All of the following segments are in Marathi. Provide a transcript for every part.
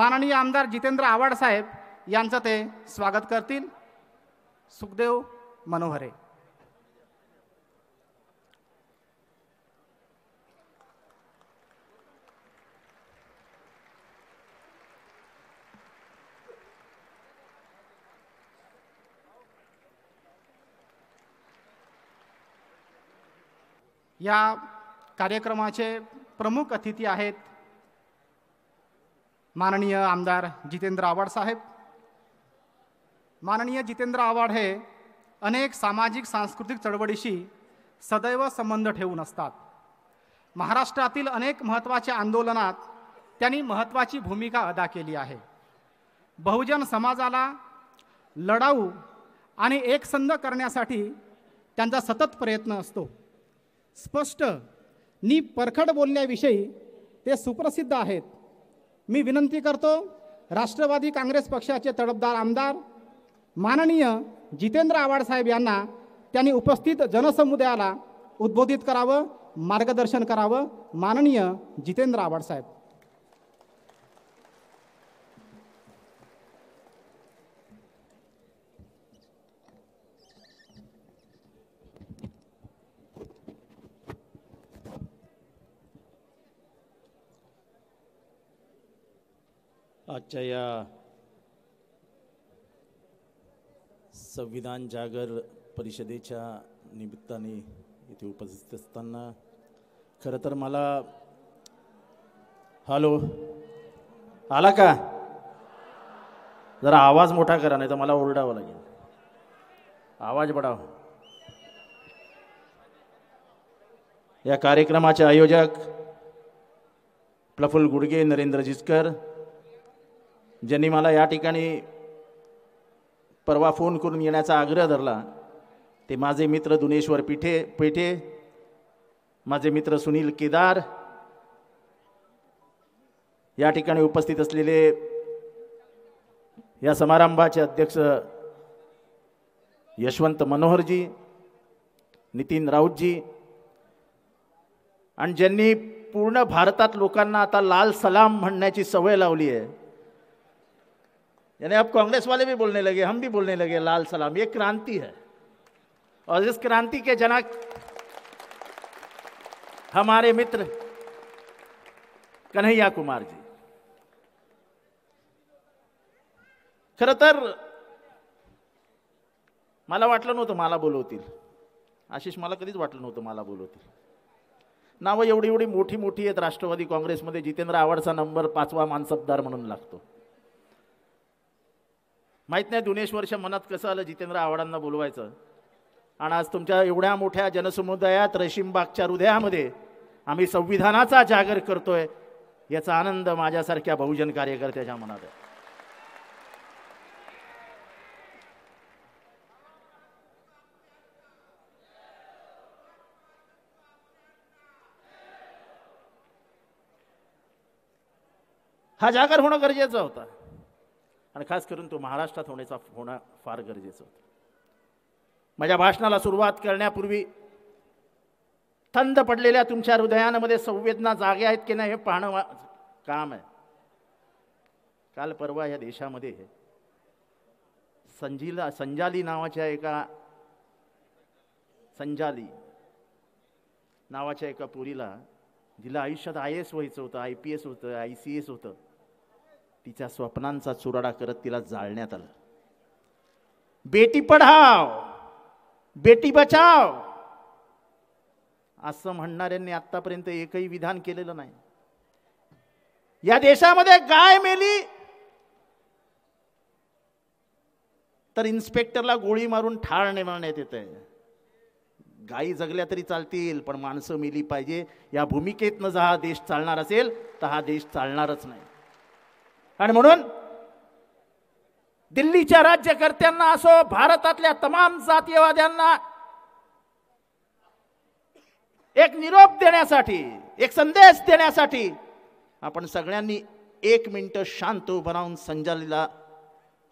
माननीय आमदार जितेंद्र आव्हाड साहेब यांचं ते स्वागत करतील सुखदेव मनोहरे या कार्यक्रमाचे प्रमुख अतिथी आहेत माननीय आमदार जितेंद्र आव्हाड साहेब माननीय जितेंद्र आव्हाड हे अनेक सामाजिक सांस्कृतिक चळवळीशी सदैव संबंध ठेवून असतात महाराष्ट्रातील अनेक महत्त्वाच्या आंदोलनात त्यांनी महत्त्वाची भूमिका अदा केली आहे बहुजन समाजाला लढाऊ आणि एकसंध करण्यासाठी त्यांचा सतत प्रयत्न असतो स्पष्ट नी परखड बोलण्याविषयी ते सुप्रसिद्ध आहेत मी विनंती करतो राष्ट्रवादी काँग्रेस पक्षाचे तडफदार आमदार माननीय जितेंद्र आव्हाडसाहेब यांना त्यांनी उपस्थित जनसमुदायाला उद्बोधित करावं मार्गदर्शन करावं माननीय जितेंद्र आव्हाडसाहेब आजच्या या संविधान जागर परिषदेच्या निमित्ताने इथे उपस्थित असताना खरं तर मला हॅलो आला का जरा आवाज मोठा करा नाही तर मला ओरडावं लागेल आवाज बडाव या कार्यक्रमाचे आयोजक प्रफुल गुडगे नरेंद्र जिचकर ज्यांनी मला या ठिकाणी परवा फोन करून येण्याचा आग्रह धरला ते माझे मित्र दुनेश्वर पिठे पेठे माझे मित्र सुनील केदार या ठिकाणी उपस्थित असलेले या समारंभाचे अध्यक्ष यशवंत मनोहरजी नितीन राऊतजी आणि ज्यांनी पूर्ण भारतात लोकांना आता लाल सलाम म्हणण्याची सवय लावली आहे यानी अब कांग्रेस वाले भी बोलने लगे हम भी बोलने लगे लाल सलाम ये क्रांति है और इस क्रांति के जनक हमारे मित्र कन्हैया कुमार जी खरतर तर मला वाटलं नव्हतं मला बोलवतील आशिष मला कधीच वाटलं नव्हतं मला बोलवतील नावं एवढी एवढी मोठी मोठी आहेत राष्ट्रवादी काँग्रेसमध्ये जितेंद्र आव्हाडचा नंबर पांचवा मानसबदार मन लागतो माहीत नाही दुनेश्वरच्या मनात कसं आलं जितेंद्र आव्हाडांना बोलवायचं आणि आज तुमच्या एवढ्या मोठ्या जनसमुदायात रशिमबागच्या हृदयामध्ये आम्ही संविधानाचा जागर करतोय याचा आनंद माझ्यासारख्या बहुजन कार्यकर्त्याच्या मनात आहे हा जागर होणं गरजेचा होता आणि खास करून तो महाराष्ट्रात होण्याचा होणं फार गरजेचं होतं माझ्या भाषणाला सुरुवात करण्यापूर्वी थंड पडलेल्या तुमच्या हृदयांमध्ये संवेदना जागे आहेत की नाही हे पाहणं काम आहे काल परवा या देशामध्ये संजीला संजाली नावाच्या एका संजाली नावाच्या एका पुरीला जिला आयुष्यात आय एस व्हायचं होतं आय पी एस होतं आय सी एस होतं तिच्या स्वप्नांचा चुराडा करत तिला जाळण्यात आलं बेटी पढाव बेटी बचाव असं म्हणणाऱ्यांनी आतापर्यंत एकही विधान केलेलं नाही या देशामध्ये गाय मेली तर इन्स्पेक्टरला गोळी मारून ठार नेमण्यात येत आहे गायी जगल्या तरी चालतील पण माणसं मेली पाहिजे या भूमिकेतनं जर हा देश चालणार असेल तर हा देश चालणारच नाही आणि म्हणून दिल्लीच्या राज्यकर्त्यांना असो भारतातल्या तमाम जातीयवाद्यांना एक निरोप देण्यासाठी एक संदेश देण्यासाठी आपण सगळ्यांनी एक मिनटं शांत उभं राहून संजालीला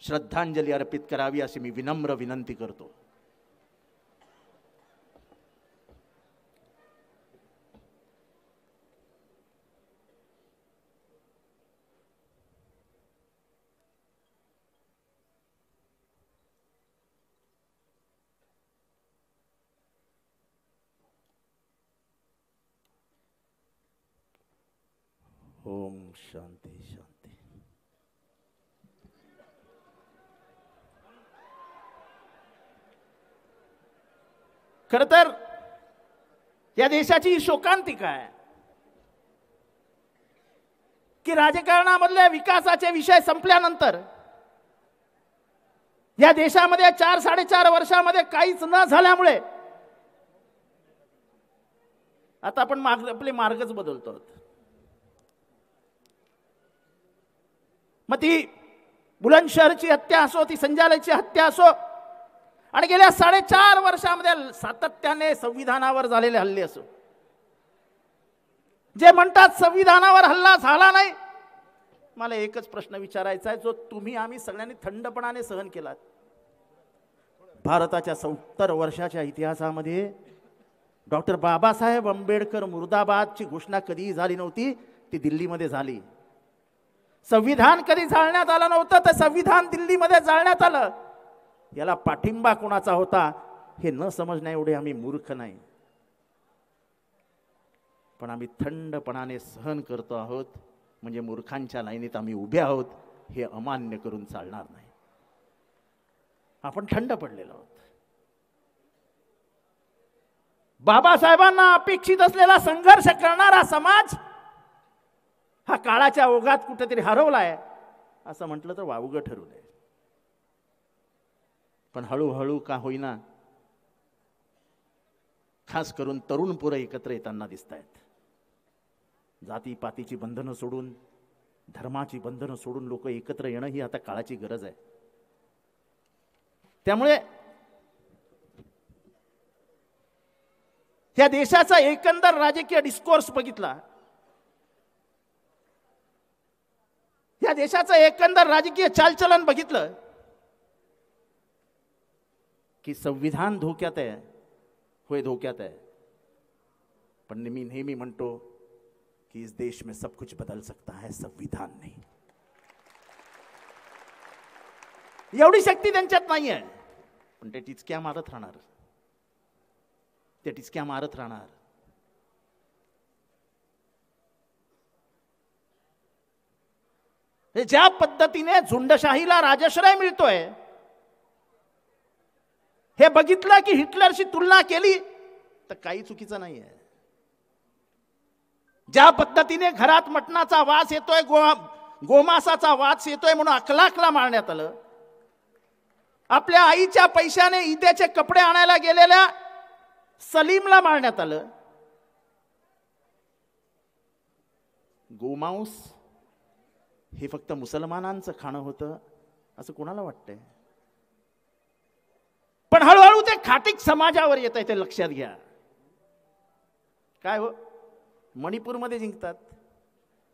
श्रद्धांजली अर्पित करावी अशी मी विनम्र विनंती करतो ओम शांती शांती खर तर या देशाची शोकांती काय की राजकारणामधल्या विकासाचे विषय संपल्यानंतर या देशामध्ये चार साडेचार वर्षामध्ये काहीच न झाल्यामुळे आता आपण मार्ग आपले मार्गच बदलतो मग ती बुलंदशहरची हत्या असो ती संजालयची हत्या असो आणि गेल्या साडेचार वर्षामध्ये सातत्याने संविधानावर झालेले हल्ले असो जे म्हणतात संविधानावर हल्ला झाला नाही मला एकच प्रश्न विचारायचा आहे जो तुम्ही आम्ही सगळ्यांनी थंडपणाने सहन केला भारताच्या सत्तर वर्षाच्या इतिहासामध्ये डॉक्टर बाबासाहेब आंबेडकर मुर्दाबादची घोषणा कधीही झाली नव्हती ती दिल्लीमध्ये झाली संविधान कधी जाळण्यात आलं नव्हतं तर संविधान दिल्लीमध्ये जाळण्यात आलं याला पाठिंबा कोणाचा होता हे न समजण्या एवढे आम्ही मूर्ख नाही पण आम्ही थंडपणाने सहन करतो आहोत म्हणजे मूर्खांच्या लाईनीत आम्ही उभे आहोत हे अमान्य करून चालणार नाही आपण थंड पडलेलो आहोत बाबासाहेबांना अपेक्षित असलेला संघर्ष करणारा समाज हा काळाच्या ओघात कुठेतरी हरवला आहे असं म्हटलं तर वावगं ठरू नये पण हळूहळू का होईना खास करून तरुण पुरं एकत्र येताना दिसत आहेत जाती पातीची बंधनं सोडून धर्माची बंधनं सोडून लोक एकत्र येणं ही आता काळाची गरज आहे त्यामुळे या देशाचा एकंदर राजकीय डिस्कोर्स बघितला त्या देशाचं एकंदर राजकीय चालचलन बघितलं की संविधान धोक्यात आहे होय धोक्यात आहे पण मी नेहमी म्हणतो की इस देश में सब कुछ बदल सकता है संविधान नाही एवढी शक्ती त्यांच्यात नाही आहे पण ते टिचक्या मारत राहणार ते टिचक्या मारत राहणार म्हणजे ज्या पद्धतीने झुंडशाहीला राजाश्रय मिळतोय हे बघितलं की हिटलरशी तुलना केली तर काही चुकीचं नाही आहे ज्या पद्धतीने घरात मटणाचा वास येतोय गो गोमासाचा वास येतोय म्हणून अकलाकला मारण्यात आलं आपल्या आईच्या पैशाने इद्याचे कपडे आणायला गेलेल्या सलीमला मारण्यात आलं गोमांस हे फक्त मुसलमानांचं खाणं होतं असं कोणाला वाटतंय पण हळूहळू ते खाटिक समाजावर येत आहे ते लक्षात घ्या काय हो मणिपूरमध्ये जिंकतात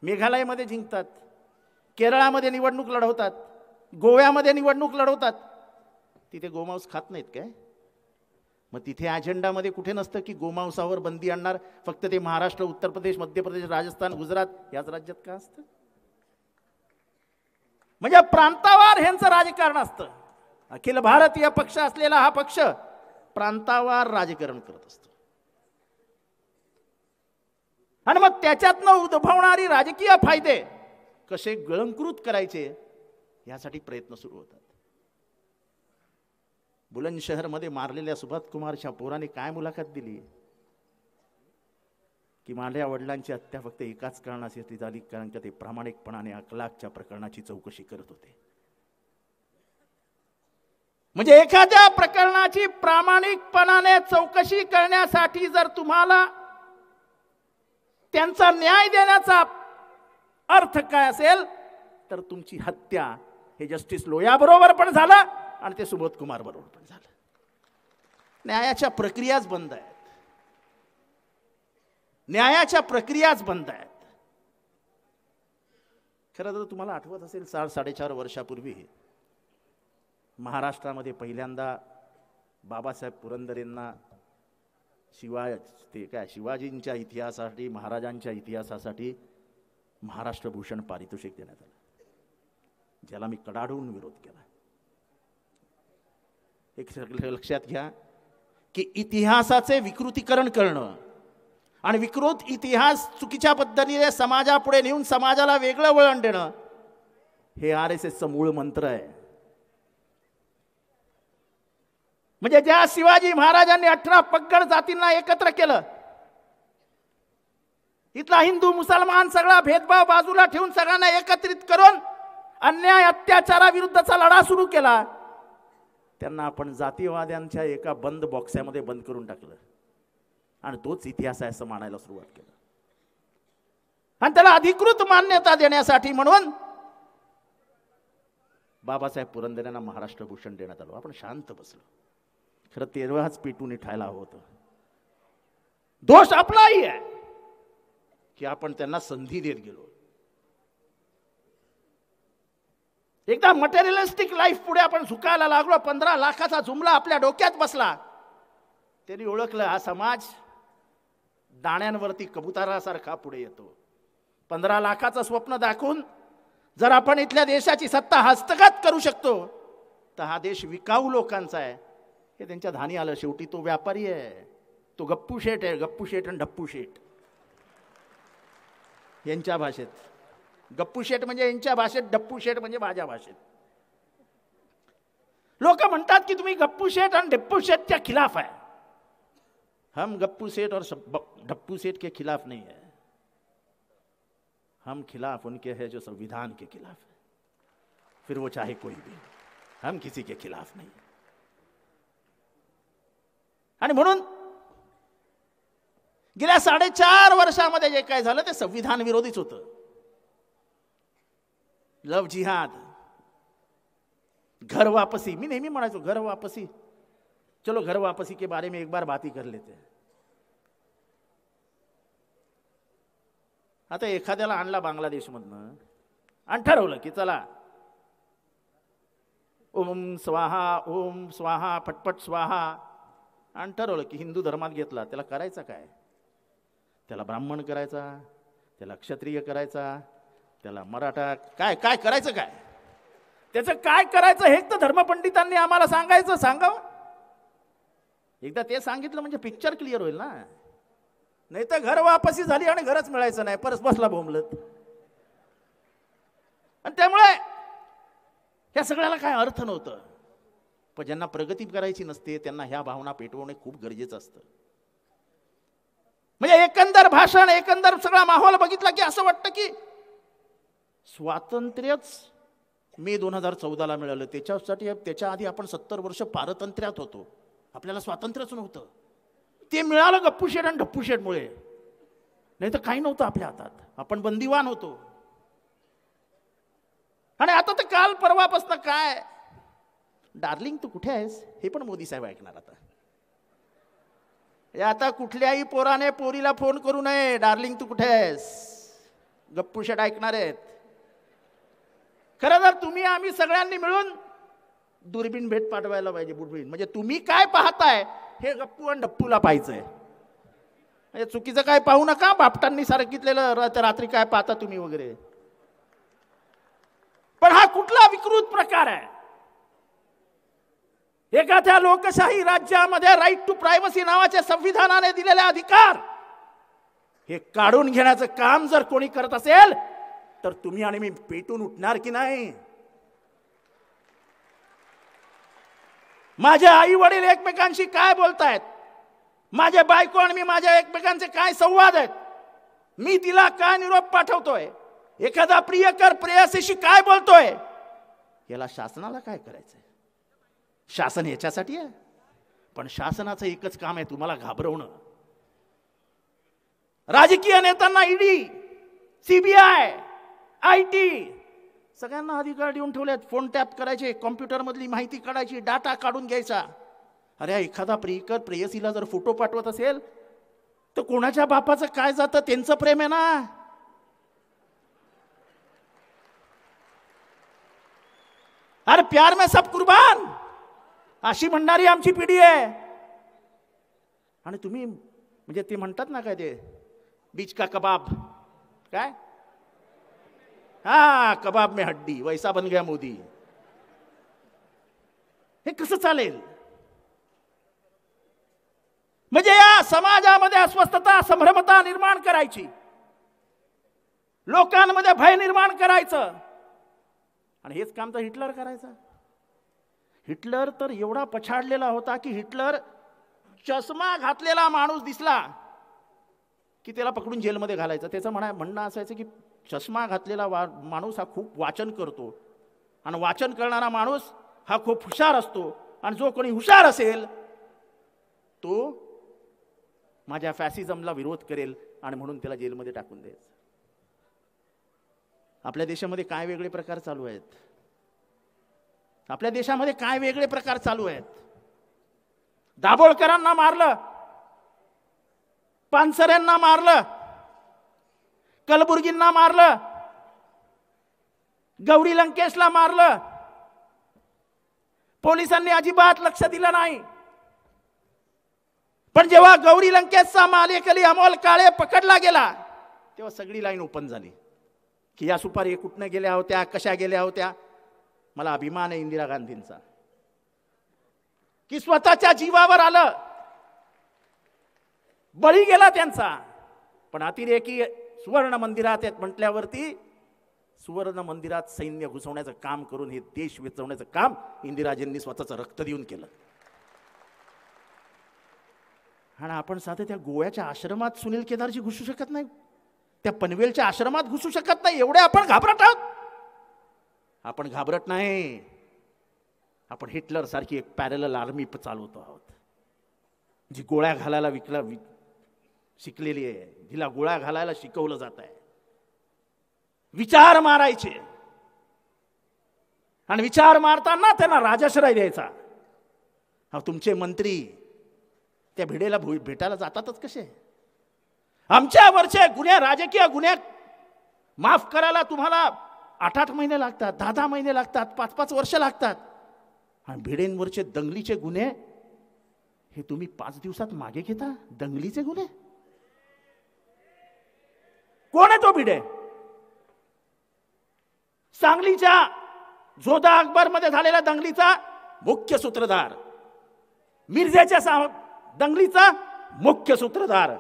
मेघालयमध्ये जिंकतात केरळामध्ये निवडणूक लढवतात गोव्यामध्ये निवडणूक लढवतात तिथे गोमांस खात नाहीत काय मग तिथे अजेंडामध्ये कुठे नसतं की गोमांसावर बंदी आणणार फक्त ते महाराष्ट्र उत्तर प्रदेश मध्य प्रदेश राजस्थान गुजरात याच राज्यात का असतं म्हणजे प्रांतावार ह्यांचं राजकारण असतं अखिल भारतीय पक्ष असलेला हा पक्ष प्रांतावार राजकारण करत असतो आणि मग त्याच्यातनं उद्भवणारी राजकीय फायदे कसे गळंकृत करायचे यासाठी प्रयत्न सुरू होतात बुलंद शहरमध्ये मारलेल्या सुभात कुमारच्या पोराने काय मुलाखत दिली की माझ्या वडिलांची हत्या फक्त एकाच कारणासाठी झाली कारण का ते प्रामाणिकपणाने अकलाकच्या प्रकरणाची चौकशी करत होते म्हणजे एखाद्या प्रकरणाची प्रामाणिकपणाने चौकशी करण्यासाठी जर तुम्हाला त्यांचा न्याय देण्याचा अर्थ काय असेल तर तुमची हत्या हे जस्टिस लोया बरोबर पण झालं आणि ते सुबोध कुमार बरोबर पण झालं न्यायाच्या प्रक्रियाच बंद आहे न्यायाच्या प्रक्रियाच बंद आहेत खरं तर तुम्हाला आठवत असेल चार साडेचार वर्षापूर्वी महाराष्ट्रामध्ये पहिल्यांदा बाबासाहेब पुरंदरेंना शिवाय ते काय शिवाजींच्या इतिहासासाठी महाराजांच्या इतिहासासाठी महाराष्ट्रभूषण पारितोषिक देण्यात आलं ज्याला मी कडाडून विरोध केला एक लक्षात घ्या की इतिहासाचे विकृतीकरण करणं आणि विकृत इतिहास चुकीच्या पद्धतीने समाजापुढे नेऊन समाजाला वेगळं वळण देणं हे आर एस एसचं मूळ मंत्र आहे म्हणजे ज्या शिवाजी महाराजांनी अठरा पगड जातींना एकत्र केलं इथला हिंदू मुसलमान सगळा भेदभाव बाजूला ठेवून सगळ्यांना एकत्रित करून अन्याय अत्याचाराविरुद्धचा लढा सुरू केला त्यांना आपण जातीवाद्यांच्या एका बंद बॉक्सामध्ये बंद करून टाकलं आणि तोच इतिहास आहे असं म्हणायला सुरुवात केलं आणि त्याला अधिकृत मान्यता देण्यासाठी म्हणून बाबासाहेब पुरंदर यांना महाराष्ट्र भूषण देण्यात आलो आपण शांत बसलो खरं तेरवाच पिटून इठायला हवं होतं दोष आपलाही आहे की आपण त्यांना संधी देत गेलो एकदा मटेरियलिस्टिक लाईफ पुढे आपण झुकायला लागलो पंधरा लाखाचा जुमला आपल्या डोक्यात बसला त्यांनी ओळखलं हा समाज दाण्यांवरती कबुतारासारखा पुढे येतो पंधरा लाखाचं स्वप्न दाखवून जर आपण इथल्या देशाची सत्ता हस्तगत करू शकतो तर हा देश विकाऊ लोकांचा आहे हे त्यांच्या धानी आलं शेवटी तो व्यापारी आहे तो गप्पू शेठ आहे गप्पू शेठ आणि डप्पू शेठ यांच्या भाषेत गप्पू शेठ म्हणजे यांच्या भाषेत डप्पू शेठ म्हणजे माझ्या भाषेत लोक म्हणतात की तुम्ही गप्पू शेठ आणि डप्पू शेठच्या खिलाफ आहे हम गप्पू सेठ और डप्पू सेठ के खिलाफ नहीं है हम खिलाफ उनके हैं जो संविधान के खिलाफ है फिर वो चाहे कोई भी हम किसी के खिलाफ नहीं आणि म्हणून गेल्या साडेचार वर्षामध्ये जे काय झालं ते संविधान विरोधीच होतं लव जिहाद घर वापसी मी नेहमी म्हणायचो घर वापसी चलो घर वापसी के बारे में एक बार बात ही कर लेते हैं आता एखाद्याला आणला बांगलादेशमधनं आणि ठरवलं की चला ओम स्वाहा ओम स्वाहा फटफट स्वाहा आणि ठरवलं की हिंदू धर्मात घेतला त्याला करायचा काय त्याला ब्राह्मण करायचा त्याला क्षत्रिय करायचा त्याला मराठा काय काय करायचं काय त्याचं काय करायचं हेच तर धर्मपंडितांनी आम्हाला सांगायचं सांगावं एकदा ते सांगितलं म्हणजे पिक्चर क्लिअर होईल ना नाही तर घर वापसी झाली आणि घरच मिळायचं नाही परस बसला भोमलत आणि त्यामुळे ह्या सगळ्याला काय अर्थ नव्हतं पण ज्यांना प्रगती करायची नसते त्यांना ह्या भावना पेटवणे खूप गरजेचं असतं म्हणजे एकंदर भाषण एकंदर सगळा माहोल बघितला की असं वाटतं की स्वातंत्र्यच मे दोन हजार चौदाला मिळालं त्याच्यासाठी त्याच्या आधी आपण सत्तर वर्ष पारतंत्र्यात होतो आपल्याला स्वातंत्र्यच नव्हतं ते मिळालं गप्पूशेट आणि डप्पूशेठमुळे नाही तर काही नव्हतं आपल्या हातात आपण बंदीवान होतो आणि आता तर काल परवापासनं काय डार्लिंग तू कुठे आहेस हे पण मोदी साहेब ऐकणार आता आता कुठल्याही पोराने पोरीला फोन करू नये डार्लिंग तू कुठे आहेस शेट ऐकणार आहेत खरं तर तुम्ही आम्ही सगळ्यांनी मिळून दुर्बीण भेट पाठवायला पाहिजे दुर्बीण म्हणजे तुम्ही काय पाहताय हे गप्पू आणि डप्पूला पाहिजे म्हणजे चुकीचं काय पाहू नका बापटांनी सारखितलेलं रात्री काय पाहता तुम्ही वगैरे पण हा कुठला विकृत प्रकार आहे एखाद्या लोकशाही राज्यामध्ये राईट टू प्रायव्हसी नावाच्या संविधानाने दिलेले अधिकार हे काढून घेण्याचं काम जर कोणी करत असेल तर तुम्ही आणि मी पेटून उठणार की नाही माझे आई वडील एकमेकांशी काय बोलतायत माझे बायको आणि मी माझ्या एकमेकांचे काय संवाद आहेत मी तिला काय निरोप पाठवतोय एखादा प्रियकर प्रेयसीशी काय बोलतोय याला शासनाला काय करायचंय शासन याच्यासाठी आहे पण शासनाचं एकच काम आहे तुम्हाला घाबरवणं राजकीय नेत्यांना ईडी सीबीआय आय टी सगळ्यांना अधिकार देऊन ठेवलेत फोन टॅप करायचे कॉम्प्युटरमधली माहिती काढायची डाटा काढून घ्यायचा अरे एखादा प्रियकर प्रेयसीला जर फोटो पाठवत असेल तर कोणाच्या बापाचं काय जातं त्यांचं प्रेम आहे ना अरे प्यार मे सब कुर्बान अशी म्हणणारी आमची पिढी आहे आणि तुम्ही म्हणजे ते म्हणतात ना काय ते बीच का कबाब काय हा कबाब में हड्डी वैसा बन गया मोदी हे कसं चालेल म्हणजे या समाजामध्ये अस्वस्थता संभ्रमता निर्माण करायची लोकांमध्ये भय निर्माण करायचं आणि हेच काम तर हिटलर करायचं हिटलर तर एवढा पछाडलेला होता की हिटलर चष्मा घातलेला माणूस दिसला की त्याला पकडून जेलमध्ये घालायचं त्याचं म्हणा म्हणणं असायचं की चष्मा घातलेला वा माणूस हा खूप वाचन करतो आणि वाचन करणारा माणूस हा खूप हुशार असतो आणि जो कोणी हुशार असेल तो माझ्या फॅसिझमला विरोध करेल आणि म्हणून त्याला जेलमध्ये टाकून देईल आपल्या देशामध्ये काय वेगळे प्रकार चालू आहेत आपल्या देशामध्ये काय वेगळे प्रकार चालू आहेत दाभोळकरांना मारलं पानसऱ्यांना मारलं कलबुर्गींना मारलं गौरी लंकेशला मारलं पोलिसांनी अजिबात लक्ष दिलं नाही पण जेव्हा गौरी लंकेशचा मालेकली अमोल काळे पकडला गेला तेव्हा सगळी लाईन ओपन झाली की या सुपारी कुठनं गेल्या होत्या कशा गेल्या होत्या मला अभिमान आहे इंदिरा गांधींचा की स्वतःच्या जीवावर आलं बळी गेला त्यांचा पण अतिरेकी सुवर्ण मंदिरात आहेत म्हटल्यावरती सुवर्ण मंदिरात सैन्य घुसवण्याचं काम करून हे देश वेचवण्याचं काम इंदिराजींनी स्वतःचं रक्त देऊन केलं आणि आपण साधे त्या गोव्याच्या आश्रमात सुनील केदारजी घुसू शकत नाही त्या पनवेलच्या आश्रमात घुसू शकत नाही एवढे आपण घाबरत आहोत आपण घाबरत नाही आपण हिटलर सारखी एक पॅरल आर्मी चालवतो आहोत जी गोळ्या घालायला विकला शिकलेली आहे तिला गोळा घालायला शिकवलं जात आहे विचार मारायचे आणि विचार मारताना त्यांना राजाश्रय द्यायचा हा तुमचे मंत्री त्या भिडेला भेटायला जातातच कसे आमच्यावरचे गुन्हे राजकीय गुन्हे माफ करायला तुम्हाला आठ आठ महिने लागतात दहा दहा महिने लागतात पाच पाच वर्ष लागतात आणि भिडेंवरचे दंगलीचे गुन्हे हे तुम्ही पाच दिवसात मागे घेता दंगलीचे गुन्हे कोण आहे तो भिडे सांगलीच्या जोधा अकबर मध्ये झालेल्या दंगलीचा मुख्य सूत्रधार मिरजेच्या दंगलीचा मुख्य सूत्रधार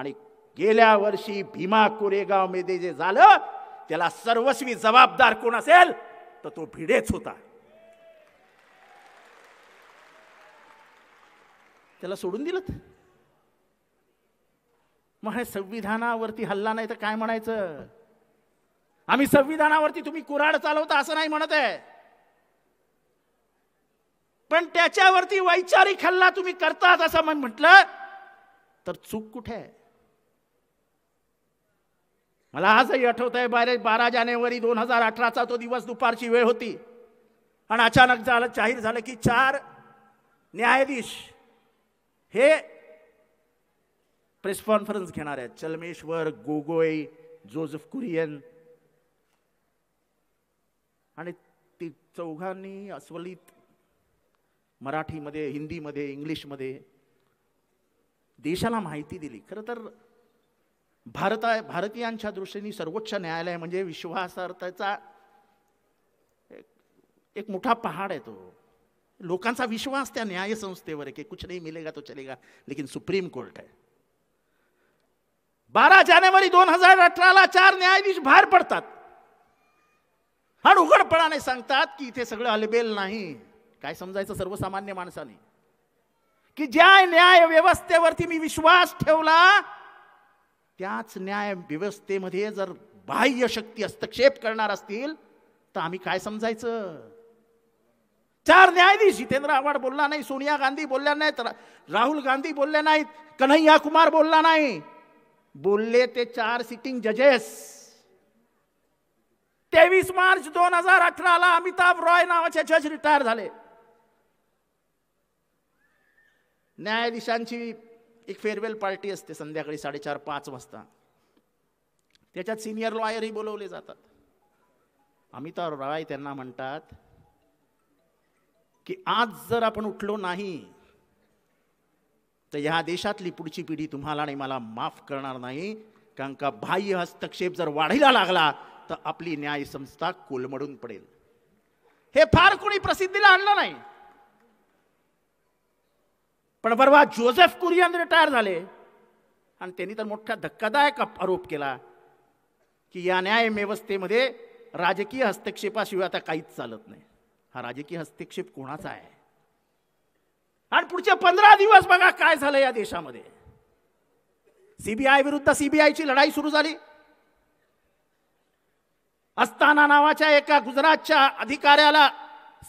आणि गेल्या वर्षी भीमा कोरेगाव मध्ये जे झालं त्याला सर्वस्वी जबाबदार कोण असेल तर तो भिडेच होता त्याला सोडून दिलं मग हे संविधानावरती हल्ला नाही तर काय म्हणायचं आम्ही संविधानावरती तुम्ही कुराड चालवता असं नाही म्हणत आहे पण त्याच्यावरती वैचारिक हल्ला तुम्ही करतात असं म्हटलं तर चूक कुठे आहे मला आजही आठवत आहे बारे बारा जानेवारी दोन हजार अठराचा तो दिवस दुपारची वेळ होती आणि अचानक झालं जाहीर झालं की चार न्यायाधीश हे प्रेस कॉन्फरन्स घेणार आहेत चलमेश्वर गोगोई जोझफ कुरियन आणि ती चौघांनी अस्वलित मराठीमध्ये हिंदीमध्ये इंग्लिशमध्ये देशाला माहिती दिली खरं तर भारता भारतीयांच्या दृष्टीने सर्वोच्च न्यायालय म्हणजे विश्वासार्थाचा एक, एक मोठा पहाड आहे तो लोकांचा विश्वास त्या न्यायसंस्थेवर आहे की कुछ नाही मिलेगा तो चलेगा लेकिन सुप्रीम कोर्ट आहे बारा जानेवारी दोन हजार अठराला चार न्यायाधीश बाहेर पडतात हा उघडपणाने सांगतात की इथे सगळं हलबेल नाही काय समजायचं सर्वसामान्य माणसाने की ज्या न्याय व्यवस्थेवरती मी विश्वास ठेवला त्याच न्याय व्यवस्थेमध्ये जर बाह्य शक्ती हस्तक्षेप करणार असतील तर आम्ही काय समजायचं चार न्यायाधीश जितेंद्र आव्हाड बोलला नाही सोनिया गांधी बोलल्या नाहीत राहुल गांधी बोलल्या नाहीत कन्हैया कुमार बोलला नाही बोलले ते चार सिटिंग जजेस तेवीस मार्च दोन हजार अठराला अमिताभ रॉय नावाचे जज रिटायर झाले न्यायाधीशांची एक फेअरवेल पार्टी असते संध्याकाळी साडेचार पाच वाजता त्याच्यात सिनियर लॉयरही बोलवले जातात अमिताभ रॉय त्यांना म्हणतात की आज जर आपण उठलो नाही तर ह्या देशातली पुढची पिढी तुम्हाला आणि मला माफ करणार नाही कारण का बाह्य हस्तक्षेप जर वाढीला लागला तर आपली न्याय संस्था कोलमडून पडेल हे फार कोणी प्रसिद्धीला आणलं नाही पण परवा जोसेफ कुरियन रिटायर झाले आणि त्यांनी तर मोठा धक्कादायक आरोप केला की या न्याय व्यवस्थेमध्ये राजकीय हस्तक्षेपाशिवाय आता काहीच चालत नाही हा राजकीय हस्तक्षेप कोणाचा आहे आणि पुढचे पंधरा दिवस बघा काय झालं या देशामध्ये सीबीआय विरुद्ध सीबीआयची लढाई सुरू झाली अस्ताना नावाच्या एका गुजरातच्या अधिकाऱ्याला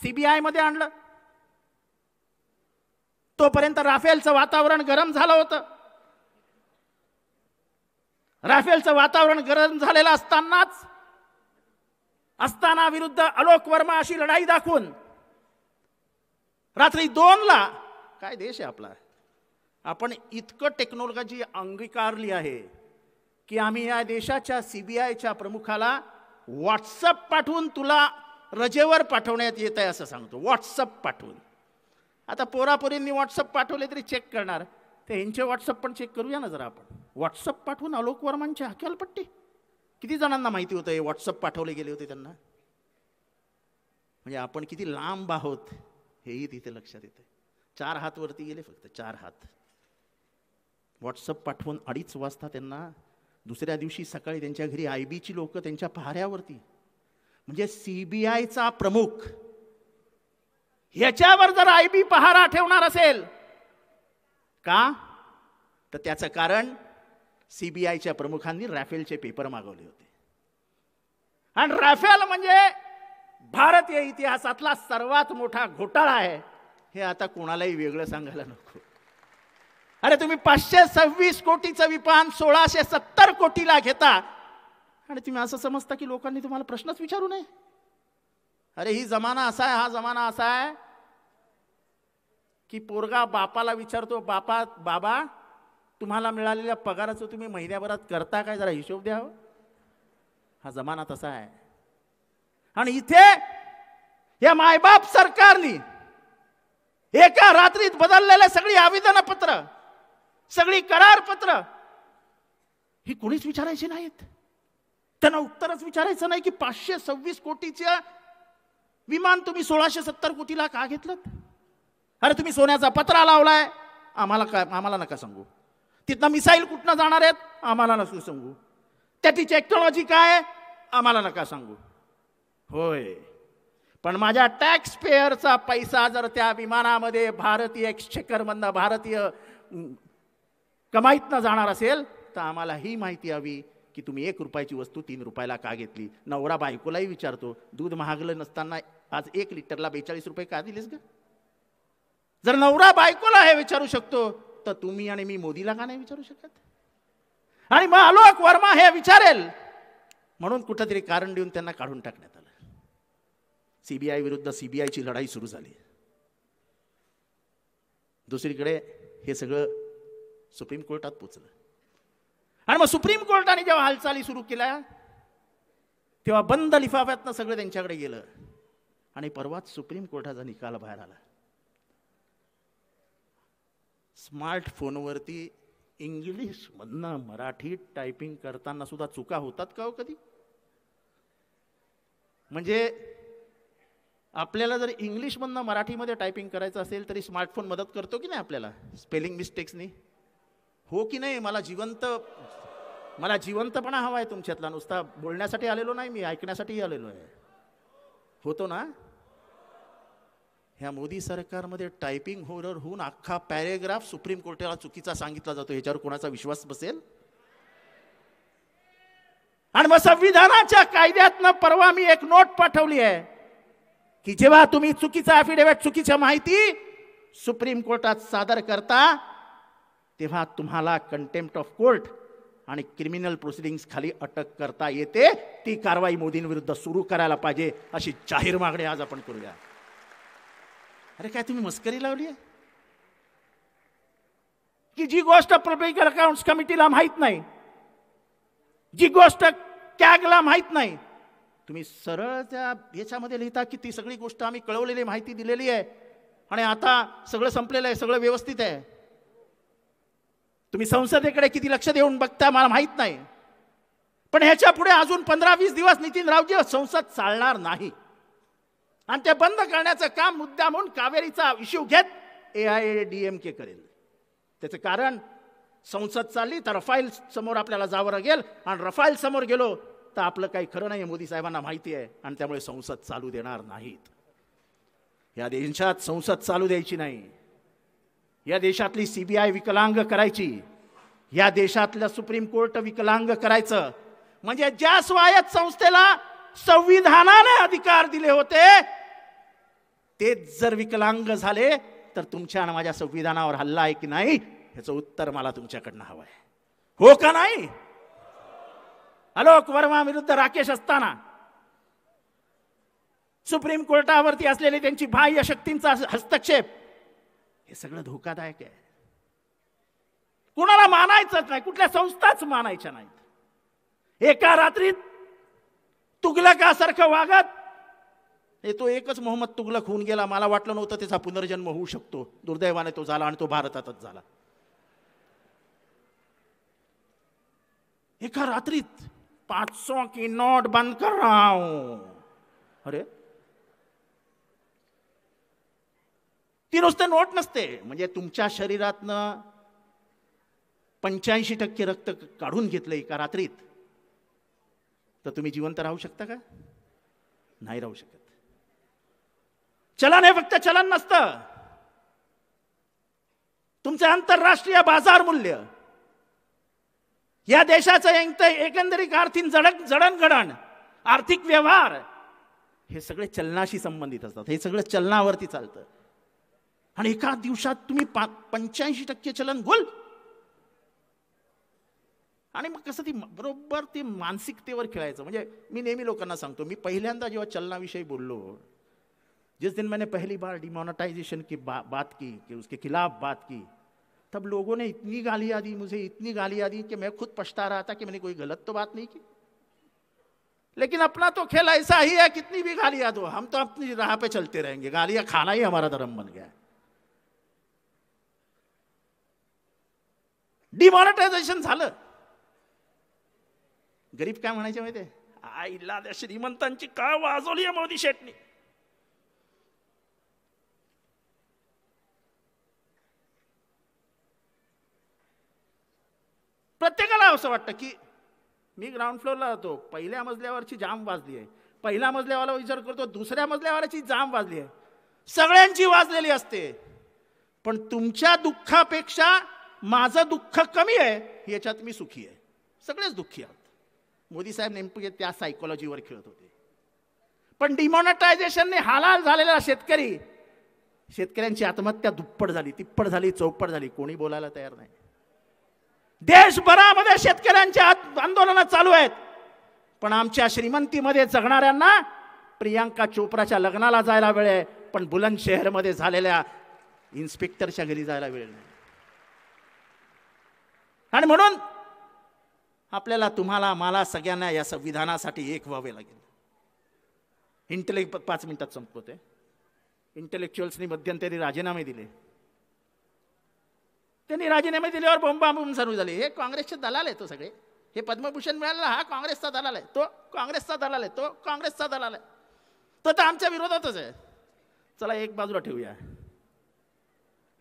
सीबीआय मध्ये आणलं तोपर्यंत राफेलचं वातावरण गरम झालं होतं राफेलचं वातावरण गरम झालेलं असतानाच अस्ताना विरुद्ध अलोक वर्मा अशी लढाई दाखवून रात्री दोनला काय देश आहे आपला आपण इतकं टेक्नॉलॉजी अंगीकारली आहे की आम्ही या देशाच्या सी बी आयच्या प्रमुखाला व्हॉट्सअप पाठवून तुला रजेवर पाठवण्यात येत आहे असं सांगतो व्हॉट्सअप पाठवून आता पोरापोरींनी व्हॉट्सअप पाठवले तरी चेक करणार तर यांचे व्हॉट्सअप पण चेक करूया ना जरा आपण व्हॉट्सअप पाठवून आलोक वर्मांची हक्यालपट्टी किती जणांना माहिती होतं हे व्हॉट्सअप पाठवले गेले होते त्यांना म्हणजे आपण किती लांब आहोत हेही तिथे लक्षात येतं चार हात वरती गेले फक्त चार हात व्हॉट्सअप पाठवून अडीच वाजता त्यांना दुसऱ्या दिवशी सकाळी त्यांच्या घरी आय बीची लोक त्यांच्या पहाऱ्यावरती म्हणजे सीबीआयचा प्रमुख ह्याच्यावर जर आय बी पहारा ठेवणार असेल का तर त्याचं कारण सीबीआयच्या प्रमुखांनी राफेलचे पेपर मागवले होते आणि राफेल म्हणजे भारतीय इतिहासातला सर्वात मोठा घोटाळा आहे हे आता कोणालाही वेगळं सांगायला नको अरे तुम्ही पाचशे सव्वीस कोटीचं विपान सोळाशे सत्तर कोटीला घेता आणि तुम्ही असं समजता की लोकांनी तुम्हाला प्रश्नच विचारू नये अरे ही जमाना असा आहे हा जमाना असा आहे की पोरगा बापाला विचारतो बापा बाबा तुम्हाला मिळालेल्या पगाराचं तुम्ही महिन्याभरात करता काय जरा हिशोब द्यावं हो. हा जमाना तसा आहे आणि इथे या मायबाप सरकारनी एका रात्रीत बदललेले सगळी पत्र सगळी करार पत्र ही कोणीच विचारायची नाहीत त्यांना उत्तरच विचारायचं नाही की पाचशे सव्वीस कोटीच्या विमान तुम्ही सोळाशे सत्तर कोटीला का घेतलं अरे तुम्ही सोन्याचा पत्रा लावलाय आम्हाला काय आम्हाला नका सांगू तिथनं मिसाईल कुठनं जाणार आहेत आम्हाला नसू सांगू त्याची टेक्नॉलॉजी काय आम्हाला नका सांगू होय पण माझ्या टॅक्स पेअरचा पैसा जर त्या विमानामध्ये भारतीय एक्सचेकरमधनं भारतीय कमाईतनं जाणार असेल तर आम्हाला ही माहिती हवी की तुम्ही एक रुपयाची वस्तू तीन रुपयाला का घेतली नवरा बायकोलाही विचारतो दूध महागलं नसताना आज एक लिटरला बेचाळीस रुपये का दिलेस ग जर नवरा बायकोला हे विचारू शकतो तर तुम्ही आणि मी मोदीला का नाही विचारू शकत आणि मग आलोक वर्मा हे विचारेल म्हणून कुठंतरी कारण देऊन त्यांना काढून टाकण्यात सीबीआय विरुद्ध सीबीआयची लढाई सुरू झाली दुसरीकडे हे सगळं सुप्रीम कोर्टात पोचलं आणि मग सुप्रीम कोर्टाने जेव्हा हालचाली सुरू केल्या तेव्हा बंद लिफाफ्यातनं सगळं त्यांच्याकडे गेलं आणि परवाच सुप्रीम कोर्टाचा निकाल बाहेर आला स्मार्टफोनवरती इंग्लिशमधनं मराठी टायपिंग करताना सुद्धा चुका होतात का हो कधी म्हणजे आपल्याला जर इंग्लिशमधनं मराठीमध्ये टायपिंग करायचं असेल तरी स्मार्टफोन मदत करतो की नाही आपल्याला स्पेलिंग मिस्टेक्सनी हो की नाही मला जिवंत मला जिवंतपणा हवा आहे तुमच्यातला नुसता बोलण्यासाठी आलेलो नाही मी ऐकण्यासाठीही आलेलो आहे होतो ना ह्या मोदी सरकारमध्ये टायपिंग होरर होऊन अख्खा पॅरेग्राफ सुप्रीम कोर्टाला चुकीचा सांगितला जातो ह्याच्यावर कोणाचा विश्वास बसेल आणि मग संविधानाच्या कायद्यातनं परवा मी एक नोट पाठवली आहे की जेव्हा तुम्ही चुकीचा अफिडेव्हिट चुकीच्या माहिती सुप्रीम कोर्टात सादर करता तेव्हा तुम्हाला कंटेम्प्ट ऑफ कोर्ट आणि क्रिमिनल प्रोसिडिंग्स खाली अटक करता येते ती कारवाई मोदींविरुद्ध सुरू करायला पाहिजे अशी जाहीर मागणी आज आपण करूया अरे काय तुम्ही मस्करी लावली आहे की जी गोष्ट पब्लिक अकाउंट कमिटीला माहीत नाही जी गोष्ट कॅगला माहीत नाही तुम्ही सरळ त्या ह्याच्यामध्ये लिहिता की ती सगळी गोष्ट आम्ही कळवलेली माहिती दिलेली आहे आणि आता सगळं संपलेलं आहे सगळं व्यवस्थित आहे तुम्ही संसदेकडे किती लक्ष देऊन बघता मला माहीत नाही पण ह्याच्या पुढे अजून पंधरा वीस दिवस नितीन रावजी संसद चालणार नाही आणि ते बंद करण्याचं काम मुद्दा म्हणून कावेरीचा इश्यू घेत A I D M K करेल त्याचं कारण संसद चालली तर रफाईल समोर आपल्याला जावं लागेल आणि रफाईल समोर गेलो तर आपलं काही खरं नाही मोदी साहेबांना माहिती आहे आणि त्यामुळे संसद चालू देणार नाहीत या देशात संसद चालू द्यायची नाही या देशातली सीबीआय विकलांग करायची या देशातलं सुप्रीम कोर्ट विकलांग करायचं म्हणजे ज्या स्वायत्त संस्थेला संविधानाने अधिकार दिले होते तेच जर विकलांग झाले तर तुमच्या माझ्या संविधानावर हल्ला आहे की नाही ह्याचं उत्तर मला तुमच्याकडनं हवं आहे हो का नाही अलोक वर्मा विरुद्ध राकेश असताना सुप्रीम कोर्टावरती असलेली त्यांची बाह्य शक्तींचा हस्तक्षेप हे सगळं धोकादायक आहे कुणाला मानायचंच नाही कुठल्या संस्थाच मानायच्या नाहीत एका रात्रीत तुगलकासारखं वागत हे तो एकच मोहम्मद तुगलक होऊन गेला मला वाटलं नव्हतं त्याचा पुनर्जन्म होऊ शकतो दुर्दैवाने तो झाला आणि तो भारतातच झाला एका रात्रीत पाच सौ की नोट बंद कर रहा हूं अरे ती नुसते नोट नसते म्हणजे तुमच्या शरीरातनं पंच्याऐंशी टक्के रक्त काढून घेतलं एका रात्रीत तर तुम्ही जिवंत राहू शकता का नाही राहू शकत चलन हे फक्त चलन नसतं तुमचं आंतरराष्ट्रीय बाजार मूल्य या देशाचं एकंदरीत आर्थिक जडक जडणघडण आर्थिक व्यवहार हे सगळे चलनाशी संबंधित असतात हे सगळं चलनावरती चालतं आणि एका दिवसात तुम्ही पंच्याऐंशी टक्के चलन गोल आणि मग कसं ती बरोबर ती मानसिकतेवर खेळायचं म्हणजे मी नेहमी लोकांना सांगतो मी पहिल्यांदा जेव्हा चलनाविषयी बोललो जिस दिन मैंने पहली बार डिमोनेटाइजेशन की बात की की उसके खिलाफ बात की तब लोगों ने इतनी गालियां दी मुझे इतनी गालियां दी कि मैं खुद पछता रहा था कि मैंने कोई गलत तो बात नहीं की लेकिन अपना तो खेल ऐसा ही है कितनी भी गालियां दो हम तो अपनी राह पे चलते रहेंगे गालियां खाना ही हमारा धर्म बन गया है झालं गरीब काय म्हणायचे माहिती आहे आईला श्रीमंतांची का वाजवली आहे मोदी शेटनी प्रत्येकाला असं वाटतं की मी ग्राउंड फ्लोअरला जातो पहिल्या मजल्यावरची जाम वाजली आहे पहिल्या मजल्यावाला विचार करतो दुसऱ्या मजल्यावरची जाम वाजली आहे सगळ्यांची वाजलेली असते पण तुमच्या दुःखापेक्षा माझं दुःख कमी आहे याच्यात मी सुखी आहे सगळेच दुःखी आहोत मोदी साहेब नेमके त्या सायकोलॉजीवर खेळत होते पण डिमॉनिटायझेशनने हालाल झालेला शेतकरी शेतकऱ्यांची आत्महत्या दुप्पट झाली तिप्पट झाली चौपट झाली कोणी बोलायला तयार नाही देशभरामध्ये शेतकऱ्यांच्या आंदोलनं चालू आहेत पण आमच्या श्रीमंतीमध्ये जगणाऱ्यांना प्रियांका चोप्राच्या लग्नाला जायला वेळ आहे पण बुलंद शहरमध्ये झालेल्या इन्स्पेक्टरच्या घरी जायला वेळ नाही आणि म्हणून आपल्याला तुम्हाला मला सगळ्यांना या संविधानासाठी एक व्हावे लागेल इंटेलेक् पाच मिनिटात संपवते इंटेलेक्च्युअल्सनी मध्यंतरी राजीनामे दिले त्यांनी राजीनामे दिल्यावर बंबाबुम सुरू झाले हे काँग्रेसचे दलाल आहे तो हो सगळे हे पद्मभूषण मिळाला हा काँग्रेसचा दलाल आहे तो काँग्रेसचा दलाल आहे तो काँग्रेसचा दलाल आहे तो तर आमच्या विरोधातच आहे चला एक बाजूला ठेवूया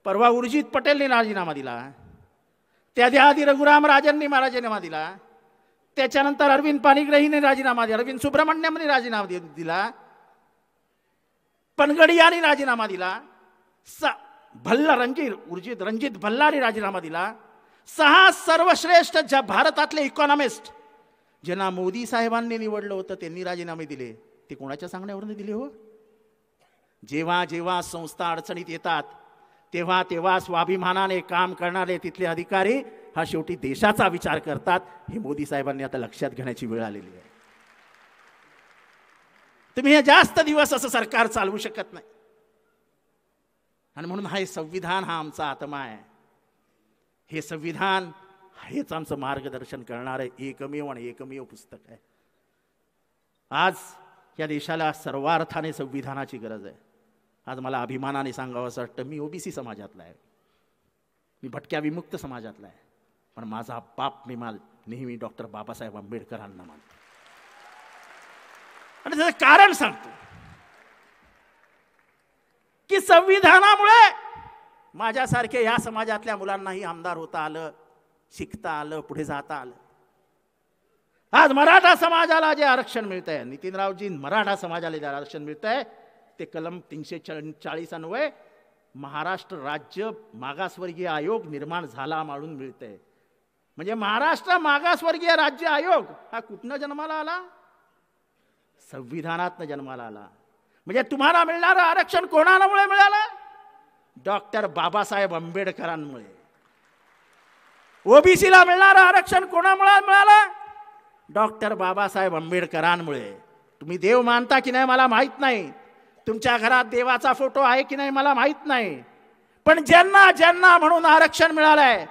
परवा उर्जित पटेलने राजीनामा दिला त्याच्या आधी रघुराम राजांनी राजीनामा दिला त्याच्यानंतर अरविंद पाणीग्रहीने राजीनामा दिला अरविंद सुब्रमण्यमने राजीनामा दिला पनगडियाने राजीनामा दिला भल्ला रणजित उर्जित रणजित भल्लारी राजीनामा दिला सहा सर्वश्रेष्ठ ज्या भारतातले इकॉनॉमिस्ट ज्यांना मोदी साहेबांनी निवडलं होतं त्यांनी राजीनामे दिले ते कोणाच्या सांगण्यावरून दिले हो जेव्हा जेव्हा संस्था अडचणीत येतात तेव्हा तेव्हा स्वाभिमानाने काम करणारे तिथले अधिकारी हा शेवटी देशाचा विचार करतात हे मोदी साहेबांनी आता लक्षात घेण्याची वेळ आलेली आहे तुम्ही हे जास्त दिवस असं सरकार चालवू शकत नाही आणि म्हणून हा हे संविधान हा आमचा आत्मा आहे हे संविधान हेच आमचं मार्गदर्शन करणारं एकमेव आणि एकमेव पुस्तक आहे आज या देशाला सर्वार्थाने संविधानाची गरज आहे आज मला अभिमानाने सांगावं असं वाटतं मी ओबीसी समाजातला आहे मी भटक्या विमुक्त समाजातला आहे पण माझा पाप मी माल नेहमी डॉक्टर बाबासाहेब आंबेडकरांना मानतो आणि त्याचं कारण सांगतो की संविधानामुळे माझ्यासारखे या समाजातल्या मुलांनाही आमदार होता आलं शिकता आलं पुढे जाता आलं आज मराठा समाजाला जे आरक्षण मिळत आहे नितीनरावजी मराठा समाजाला जे आरक्षण मिळत आहे ते कलम तीनशे चाळीस अन्वय महाराष्ट्र राज्य मागासवर्गीय आयोग निर्माण झाला म्हणून मिळत आहे म्हणजे महाराष्ट्र मागासवर्गीय राज्य आयोग हा कुठनं जन्माला आला संविधानातनं जन्माला आला म्हणजे तुम्हाला मिळणारं आरक्षण कोणामुळे मिळालं डॉक्टर बाबासाहेब आंबेडकरांमुळे ओबीसीला मिळणारं आरक्षण कोणामुळे मिळालं डॉक्टर बाबासाहेब आंबेडकरांमुळे तुम्ही देव मानता की नाही मला माहीत नाही तुमच्या घरात देवाचा फोटो आहे की नाही मला माहीत नाही पण ज्यांना ज्यांना म्हणून आरक्षण मिळालंय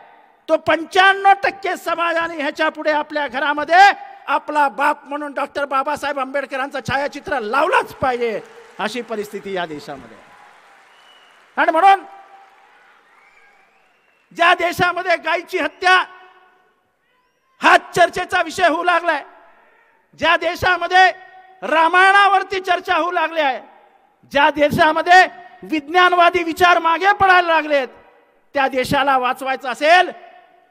तो पंच्याण्णव टक्के समाजाने ह्याच्या पुढे आपल्या घरामध्ये आपला बाप म्हणून डॉक्टर बाबासाहेब आंबेडकरांचं छायाचित्र लावलंच पाहिजे अशी परिस्थिती या देशामध्ये आणि म्हणून ज्या देशामध्ये गायची हत्या हा चर्चेचा विषय होऊ लागलाय ज्या देशामध्ये रामायणावरती चर्चा होऊ लागली आहे ज्या देशामध्ये विज्ञानवादी विचार मागे पडायला लागलेत त्या देशाला वाचवायचं असेल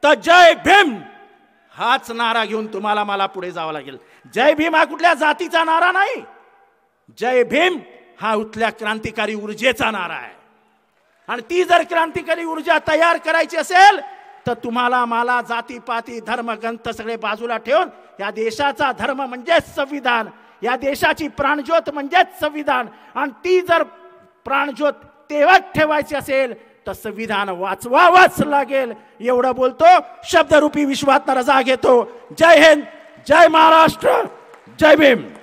तर जय भीम हाच नारा घेऊन तुम्हाला मला पुढे जावं लागेल जय भीम हा कुठल्या जातीचा नारा नाही जय भीम हा उथल्या क्रांतिकारी ऊर्जेचा नारा आहे आणि ती जर क्रांतिकारी ऊर्जा तयार करायची असेल तर तुम्हाला मला जातीपाती धर्म ग्रंथ सगळे बाजूला ठेवून या देशाचा धर्म म्हणजेच संविधान या देशाची प्राणज्योत म्हणजेच संविधान आणि ती जर प्राणज्योत तेव्हाच ठेवायची असेल तर संविधान वाचवावाच लागेल एवढं बोलतो शब्दरूपी विश्वात रजा घेतो जय हिंद जय महाराष्ट्र जय भीम